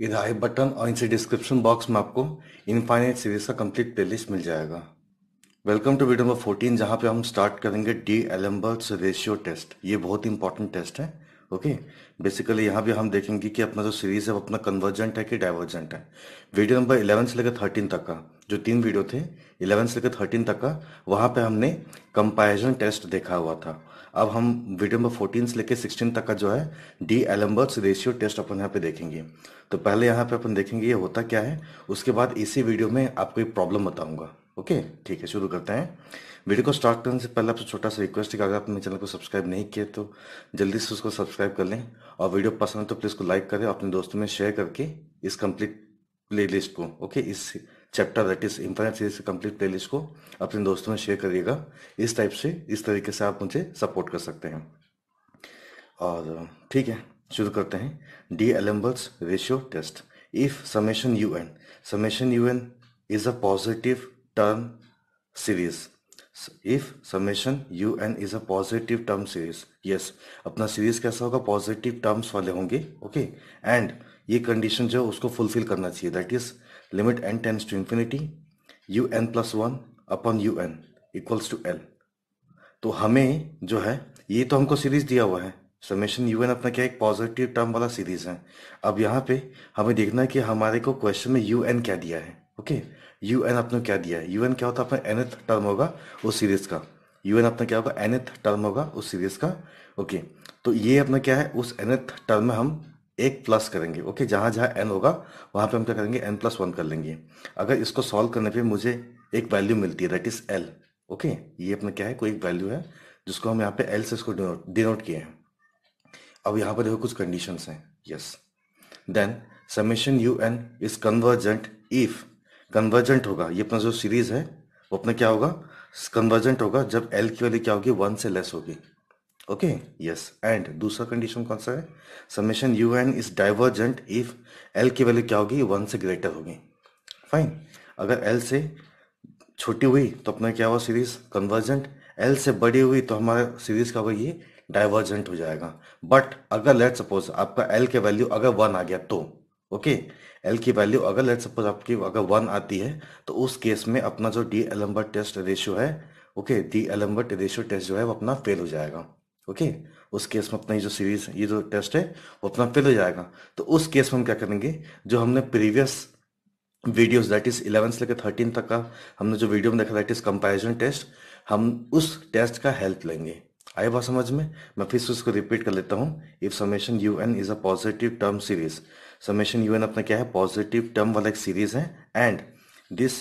इधर आई बटन और इनसे डिस्क्रिप्शन बॉक्स में आपको इनफाइनाइट सीरीज का कंप्लीट प्लेलिस्ट मिल जाएगा वेलकम टू वीडियो नंबर 14 जहां पे हम स्टार्ट करेंगे डी एलम्बर्स रेशियो टेस्ट ये बहुत इंपॉर्टेंट टेस्ट है ओके बेसिकली यहाँ भी हम देखेंगे कि अपना जो सीरीज है वो अपना कन्वर्जेंट है कि डाइवर्जेंट है वीडियो नंबर इलेवन से लेकर थर्टीन तक का जो तीन वीडियो थे इलेवन से लेकर थर्टीन तक का वहाँ पे हमने कंपैरिजन टेस्ट देखा हुआ था अब हम वीडियो नंबर फोर्टीन से लेकर सिक्सटीन तक का जो है डी एलम्बर्स रेशियो टेस्ट अपन यहाँ पे देखेंगे तो पहले यहाँ पे अपन देखेंगे ये होता क्या है उसके बाद इसी वीडियो में आपको एक प्रॉब्लम बताऊंगा ओके ठीक है शुरू करते हैं वीडियो को स्टार्ट करने से पहले आपसे छोटा सा रिक्वेस्ट है कि अगर आपने चैनल को सब्सक्राइब नहीं किया तो जल्दी से उसको सब्सक्राइब कर लें और वीडियो पसंद है तो प्लीज़ को लाइक करें अपने दोस्तों में शेयर करके इस कंप्लीट प्ले लिस्ट को ओके इस chapter that is internet series की कंप्लीट प्ले लिस्ट को अपने दोस्तों में शेयर करिएगा इस टाइप से इस तरीके से आप मुझे सपोर्ट कर सकते हैं और ठीक है शुरू करते हैं d'Alembert's ratio test if summation u n summation u n is a positive term series if summation u n is a positive term series yes अपना सीरीज कैसा होगा पॉजिटिव टर्म्स वाले होंगे ओके एंड ये condition जो है उसको fulfil करना चाहिए that is limit n tends to infinity u n plus one upon u n equals to L तो हमें जो है ये तो हमको सीरीज दिया हुआ है समेशन यू एन अपना क्या एक पॉजिटिव टर्म वाला सीरीज है अब यहाँ पे हमें देखना है कि हमारे को क्वेश्चन में यू एन क्या दिया है ओके okay? यू एन आपने क्या दिया है यू एन क्या होता है अपना एनथ टर्म होगा उस सीरीज का यू एन अपना क्या होगा एनथ टर्म होगा उस सीरीज का ओके तो ये अपना क्या है उस एनथ टर्म में हम एक प्लस करेंगे ओके जहां जहां एन होगा वहां पे हम क्या करेंगे एन प्लस वन कर लेंगे अगर इसको सॉल्व करने पे मुझे एक वैल्यू मिलती है दैट इज़ एल ओके ये अपना क्या है कोई एक वैल्यू है जिसको हम यहाँ पे एल से इसको डिनोट किए हैं अब यहाँ पर देखो कुछ कंडीशन हैं yes then summation u n is convergent if convergent होगा ये अपना जो सीरीज है वो अपना क्या होगा कन्वर्जेंट होगा जब एल की वैल्यू क्या होगी वन से लेस होगी ओके यस एंड दूसरा कंडीशन कौन सा है summation u n is divergent if L की वैल्यू क्या होगी वन से ग्रेटर होगी फाइन अगर एल से छोटी हुई तो अपना क्या हुआ सीरीज कन्वर्जेंट एल से बड़ी हुई तो हमारा सीरीज का होगा ये डाइवर्जेंट हो जाएगा बट अगर लेट सपोज आपका एल के वैल्यू अगर वन आ गया तो ओके okay, एल की वैल्यू अगर लेट सपोज आपकी अगर वन आती है तो उस केस में अपना जो डी एलम्बर टेस्ट रेशियो है okay d'Alembert ratio test जो है वो अपना फेल हो जाएगा ओके उस केस में अपना ये जो सीरीज ये जो टेस्ट है वो अपना फेल हो जाएगा तो उस केस में हम क्या करेंगे जो हमने previous videos that is eleven से लेकर थर्टीन तक का हमने जो वीडियो में देखा दैट इज कंपेरिजन टेस्ट हम उस टेस्ट का हेल्प लेंगे आई बात समझ में मैं फिर से उसको रिपीट कर लेता हूँ if summation u n is a positive term series summation u n अपना क्या है पॉजिटिव टर्म वाला एक सीरीज है एंड दिस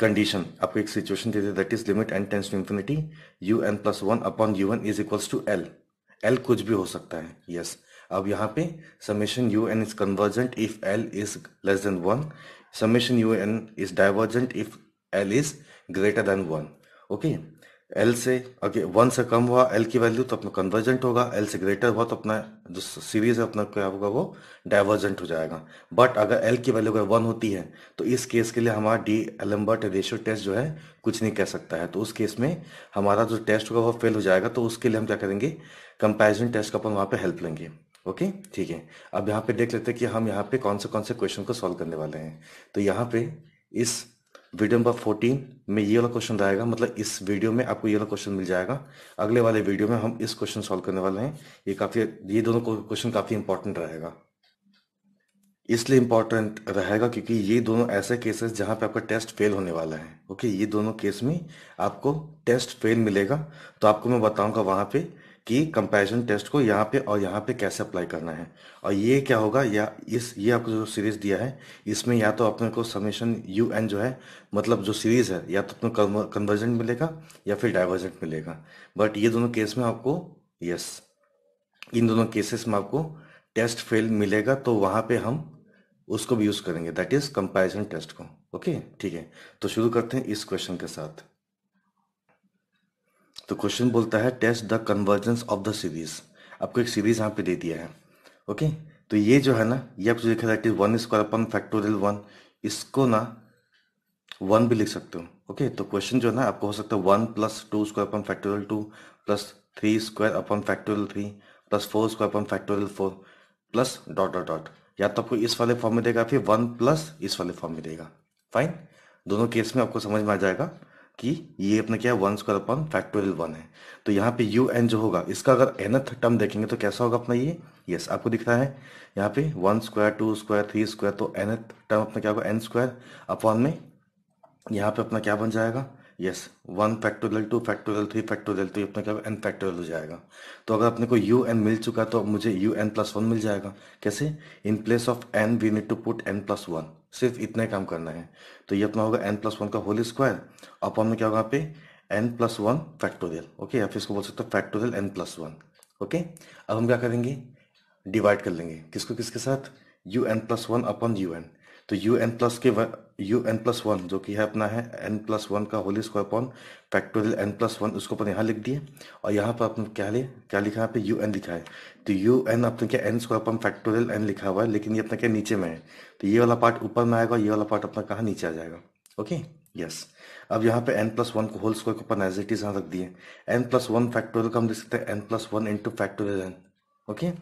कंडीशन आपको एक सिचुएशन देते that is limit and tends to infinity u n plus one upon u n is equals to L L कुछ भी हो सकता है यस yes. अब यहाँ पे summation u n is convergent if L is less than one summation u n is divergent if L is greater than one okay L से अगे वन से कम हुआ एल की वैल्यू तो अपना कन्वर्जेंट होगा एल से ग्रेटर हुआ तो अपना जो सीरीज है अपना क्या होगा वो डाइवर्जेंट हो जाएगा बट अगर एल की वैल्यू अगर वन होती है तो इस केस के लिए हमारा डी एलम्बर्ट रेशियो टेस्ट जो है कुछ नहीं कह सकता है तो उस केस में हमारा जो टेस्ट होगा वो फेल हो जाएगा तो उसके लिए हम क्या करेंगे कंपेरिजन टेस्ट का अपन वहाँ पर हेल्प लेंगे ओके ठीक है अब यहाँ पे देख लेते हैं कि हम यहाँ पे कौन से कौन से क्वेश्चन को सॉल्व करने वाले हैं तो यहाँ पे इस वीडियो नंबर फोर्टीन में ये वाला क्वेश्चन रहेगा मतलब इस वीडियो में आपको ये वाला क्वेश्चन मिल जाएगा अगले वाले वीडियो में हम इस क्वेश्चन सॉल्व करने वाले हैं ये काफी ये दोनों क्वेश्चन काफी इंपॉर्टेंट रहेगा इसलिए इंपॉर्टेंट रहेगा क्योंकि ये दोनों ऐसे केसेस जहां पे आपका टेस्ट फेल होने वाला है ओके ये दोनों केस में आपको टेस्ट फेल मिलेगा तो आपको मैं बताऊंगा वहां पे कि कंपैरिजन टेस्ट को यहाँ पे और यहाँ पे कैसे अप्लाई करना है और ये क्या होगा या इस ये आपको जो सीरीज दिया है इसमें या तो अपने को समेशन यू एन जो है मतलब जो सीरीज है या तो अपने कन्वर्जेंट मिलेगा या फिर डाइवर्जेंट मिलेगा बट ये दोनों केस में आपको यस इन दोनों केसेस में आपको टेस्ट फेल मिलेगा तो वहां पे हम उसको भी यूज़ करेंगे दैट इज़ कंपैरिजन टेस्ट को ओके ठीक है तो शुरू करते हैं इस क्वेश्चन के साथ तो क्वेश्चन बोलता है test the convergence of the series आपको एक सीरीज यहाँ पे दे दिया है ओके तो ये जो है ना ये आप लिखा that is one square upon factorial one इसको ना वन भी लिख सकते हो ओके तो क्वेश्चन जो है ना आपको हो सकता है one plus two square upon factorial two plus three square upon factorial three plus four square upon factorial four plus dot dot dot या तो आपको इस वाले फॉर्म में देगा फिर वन प्लस इस वाले फॉर्म में देगा फाइन दोनों केस में आपको समझ में आ जाएगा कि ये अपना क्या है one square upon factorial one है तो यहाँ पे यू एन जो होगा इसका अगर एनथ टर्म देखेंगे तो कैसा होगा अपना ये यस आपको दिख रहा है यहाँ पे one square two square three square तो एनथ टर्म अपना क्या होगा एन स्क्वायर अपॉन में यहाँ पे अपना क्या बन जाएगा yes one factorial two factorial three factorial तो ये अपना क्या एन फैक्टोरियल हो जाएगा तो अगर अपने को यू एन मिल चुका तो मुझे यू एन प्लस वन मिल जाएगा कैसे in place of n we need to put n plus one सिर्फ इतना ही काम करना है तो ये अपना होगा एन प्लस वन का होल स्क्वायर अपॉन में क्या होगा यहाँ पे n plus one factorial okay या फिर इसको बोल सकते हो factorial n plus one okay अब हम क्या करेंगे डिवाइड कर लेंगे किसको किसके साथ u n plus one upon u n तो यू एन प्लस के यू एन प्लस वन जो कि है अपना है एन प्लस वन का whole square upon factorial n plus one उसको अपन यहाँ लिख दिए और यहाँ पर आपने क्या लिए क्या लिखा है यू एन लिखा है तो यू एन अपने क्या n square upon factorial n लिखा हुआ है लेकिन ये अपना क्या नीचे में है तो ये वाला पार्ट ऊपर में आएगा ये वाला पार्ट अपना कहाँ नीचे आ जाएगा ओके यस अब यहाँ पे एन प्लस वन को होल स्क्वायर को अपन एज इट इज यहाँ रख दिए एन प्लस वन फैक्टोरियल का हम लिख सकते हैं n plus one into factorial n okay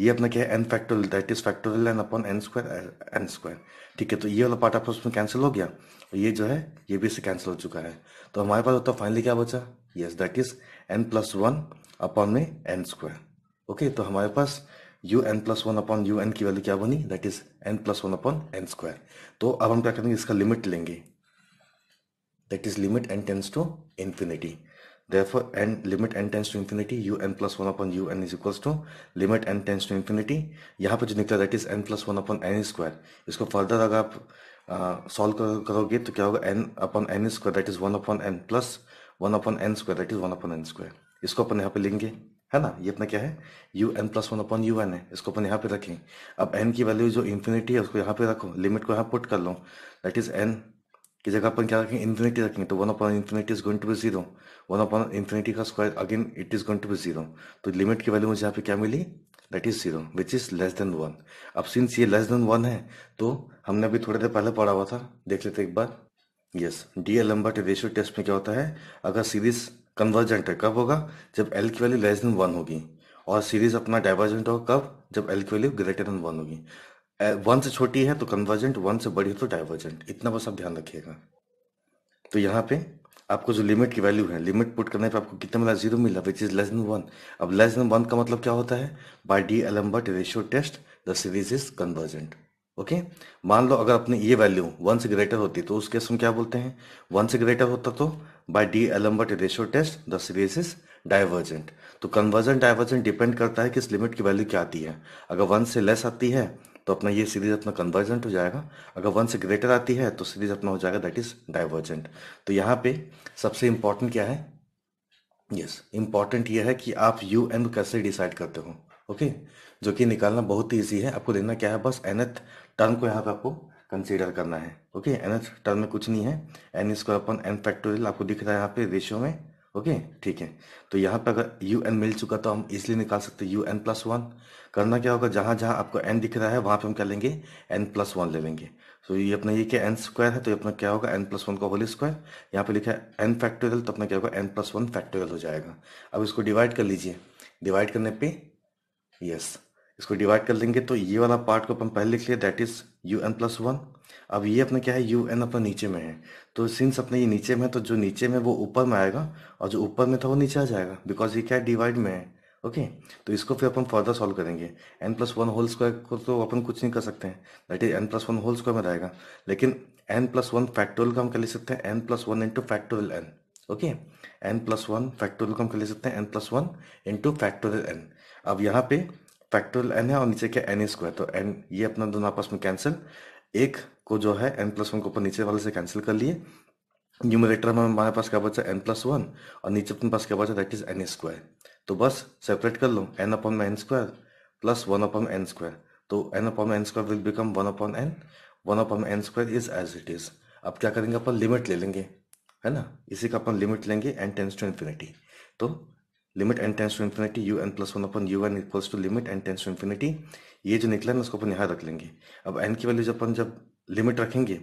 ये अपना क्या है n factorial that is factorial n upon n square n square ठीक है तो ये वाला पार्ट आपका उसमें कैंसिल हो गया और ये जो है ये भी इससे कैंसिल हो चुका है तो हमारे पास होता फाइनली क्या बचा yes that is n plus one upon में एन स्क्वायर ओके तो हमारे पास u n plus one upon u n की वैल्यू क्या बनी that is n plus one upon n square तो अब हम क्या करेंगे इसका लिमिट लेंगे that is limit n tends to infinity Therefore, n limit n tends to infinity, u n plus 1 upon u n is equals to limit n tends to infinity. यहाँ पे जो निकला that is n plus 1 upon n square इसको further अगर आप solve uh, करोगे तो क्या होगा n upon n square that is 1 upon n plus 1 upon n square that is 1 upon n square इसको अपन यहाँ पे लेंगे है ना ये अपना क्या है u n plus one upon u n है इसको अपन यहाँ पे रखें अब एन की वैल्यू जो इन्फिनिटी है उसको यहाँ पे रखो लिमिट को यहाँ पुट कर लो दैट इज एन कि जगह अपन क्या रखें इन्फिनिटी रखेंगे तो one upon infinity is going to be zero one upon infinity का square again it is going to be zero तो लिमिट की वैल्यू मुझे यहाँ पे क्या मिली that is zero which is less than one अब सिंस ये लेस देन वन है तो हमने अभी थोड़ी देर पहले पढ़ा हुआ था देख लेते एक बार yes d'Alembert ratio test में क्या होता है अगर सीरीज कन्वर्जेंट है कब होगा जब एल की वैल्यू लेस देन वन होगी और सीरीज अपना डाइवर्जेंट होगा कब जब एल की वैल्यू ग्रेटर देन वन होगी वन से छोटी है तो कन्वर्जेंट वन से बड़ी है तो डाइवर्जेंट इतना बस आप ध्यान रखिएगा तो यहाँ पे आपको जो लिमिट की वैल्यू है लिमिट पुट करने पे आपको कितना मिला जीरो मिला which is less than one अब लेस देन वन का मतलब क्या होता है by d'Alembert ratio test the series is convergent okay मान लो अगर अपनी ये वैल्यू वन से ग्रेटर होती तो उस केस में क्या बोलते हैं वन से ग्रेटर होता तो by d'Alembert ratio test the series is divergent तो कन्वर्जेंट डाइवर्जेंट डिपेंड करता है कि इस लिमिट की वैल्यू क्या आती है अगर वन से लेस आती है तो अपना ये सीरीज अपना कन्वर्जेंट हो जाएगा अगर वन से ग्रेटर आती है तो सीरीज अपना हो जाएगा दैट इज डाइवर्जेंट तो यहाँ पे सबसे इम्पोर्टेंट क्या है यस इंपॉर्टेंट इम्पॉर्टेंट ये है कि आप यू एम कैसे डिसाइड करते हो ओके जो कि निकालना बहुत ही ईजी है आपको देखना क्या है बस एथ टर्म को यहाँ पे आपको कंसीडर करना है ओके एनएथ टर्म में कुछ नहीं है n square upon n factorial आपको दिख रहा है यहाँ पे रेशियो में ओके ठीक है तो यहाँ पे अगर यू एन मिल चुका तो हम इसलिए निकाल सकते हैं यू एन प्लस वन करना क्या होगा जहां जहां आपको एन दिख रहा है वहां पे हम क्या लेंगे एन प्लस वन ले लेंगे तो ये अपना ये क्या एन स्क्वायर है तो ये अपना क्या होगा एन प्लस वन का होली स्क्वायर यहाँ पे लिखा है एन फैक्टोरियल तो अपना क्या होगा एन प्लस वन फैक्टोरियल हो जाएगा अब इसको डिवाइड कर लीजिए डिवाइड करने पे यस इसको डिवाइड कर लेंगे तो ये वाला पार्ट को अपन पहले लिख लिया that is u n plus one अब ये अपना क्या है यू एन अपना नीचे में है तो सिंस अपने ये नीचे में है तो जो नीचे में वो ऊपर में आएगा और जो ऊपर में था वो नीचे आ जाएगा बिकॉज ये क्या है डिवाइड में है ओके तो इसको फिर अपन फर्दर सॉल्व करेंगे n plus one whole square को तो अपन कुछ नहीं कर सकते हैं that is n plus one whole square में रहेगा लेकिन एन प्लस वन फैक्टोरियल का हम कर ले सकते हैं n plus one into factorial n okay n plus one factorial का हम कर ले सकते हैं n plus one into factorial n अब यहाँ पे फैक्टोरियल एन है और नीचे क्या एन स्क्वायर तो एन ये अपना दोनों आपस में कैंसिल एक को जो है एन प्लस वन को ऊपर नीचे वाले से कैंसिल कर लिए न्यूमरेटर में हमारे पास क्या बचा एन प्लस वन और नीचे अपने पास क्या बचा दैट इज एन स्क्वायर तो बस सेपरेट कर लो n upon n square plus one upon n square तो n upon n square will become one upon n one upon n square is as it is अब क्या करेंगे अपन limit ले लेंगे है ना इसी का अपन लिमिट लेंगे एन टेंस टू इन्फिनिटी तो limit n tends to infinity u n plus one upon u n equals to limit n tends to infinity ये जो निकला है ना उसको अपन यहाँ रख लेंगे अब एन की वैल्यू जब अपन जब लिमिट रखेंगे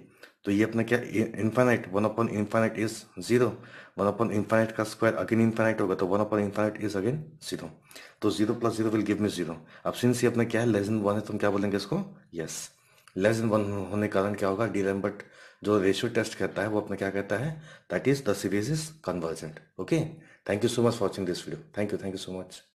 तो ये अपना क्या infinite one upon infinite is zero one upon infinite का स्क्वायर अगेन इन्फाइनाइट होगा तो one upon infinite is again zero तो zero plus zero will give me zero अब सिंस ये अपना क्या है लेस देन वन है तो हम क्या बोलेंगे इसको यस लेस देन वन होने के कारण क्या होगा डी लैम्बर्ट जो रेशियो टेस्ट कहता है वो अपना क्या कहता है that is the series is convergent okay Thank you so much for watching this video. Thank you. Thank you so much.